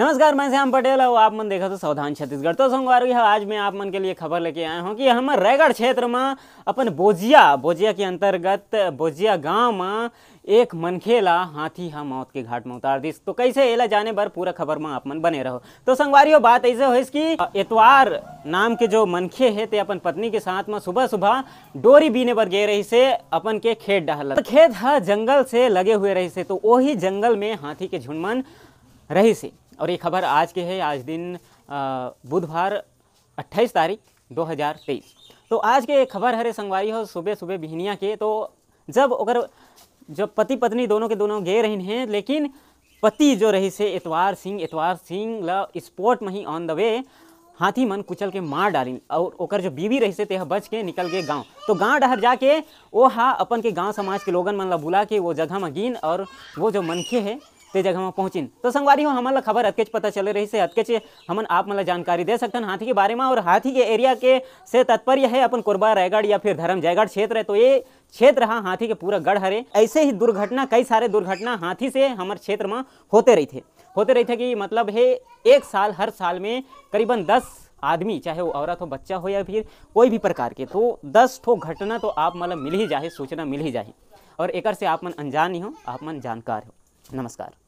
नमस्कार मैं श्याम पटेल और आप मन देखा तो सावधान छत्तीसगढ़ तो संगवार आज मैं आप मन के लिए खबर लेके आया हूँ कि हमारे रायगढ़ क्षेत्र में अपन बोजिया बोजिया के अंतर्गत बोजिया गांव में एक मनखे ला हाथी हा मौत के घाट में उतार दी तो कैसे एला जाने पर पूरा खबर में आप मन बने रहो तो संगवारी बात ऐसे हो इसकी इतवार नाम के जो मनखे है ते अपन पत्नी के साथ में सुबह सुबह डोरी बीने पर गए रही से अपन के खेत डहल तो खेत हा जंगल से लगे हुए रही से तो वही जंगल में हाथी के झुंडमन रही से और ये खबर आज की है आज दिन बुधवार 28 तारीख 2023 तो आज के खबर हरे संगवारी हो सुबह सुबह बिहनिया के तो जब अगर जब पति पत्नी दोनों के दोनों गे रही हैं लेकिन पति जो रही से इतवार सिंह इतवार सिंह ल स्पोर्ट में ही ऑन द वे हाथी मन कुचल के मार डाली और ओकर जो बीवी रही से तेह बच के निकल गए गांव तो गांव डहर जाके वो हा अपन के गांव समाज के लोगन मन ला बुला के वो जगह में गिन और वो जो मनखे है ते जगह में पहुंचे तो संगवारी हो हमन खबर अतकेच पता चले रही से अतकेच हमन आप मन जानकारी दे सकते हाथी के बारे में और हाथी के एरिया के से तात्पर्य है अपन कोरबा रायगढ़ या फिर धर्म जयगढ़ क्षेत्र है तो ये क्षेत्र हाँ हाथी के पूरा गढ़ हरे ऐसे ही दुर्घटना कई सारे दुर्घटना हाथी से हमारे क्षेत्र में होते रही थे होते रही थे कि मतलब है एक साल हर साल में करीबन दस आदमी चाहे वो औरत हो बच्चा हो या फिर कोई भी प्रकार के तो दस ठो घटना तो आप मतलब मिल ही जाए सूचना मिल ही जाए और एक से आप मन अनजान ही हो आप मन जानकार हो नमस्कार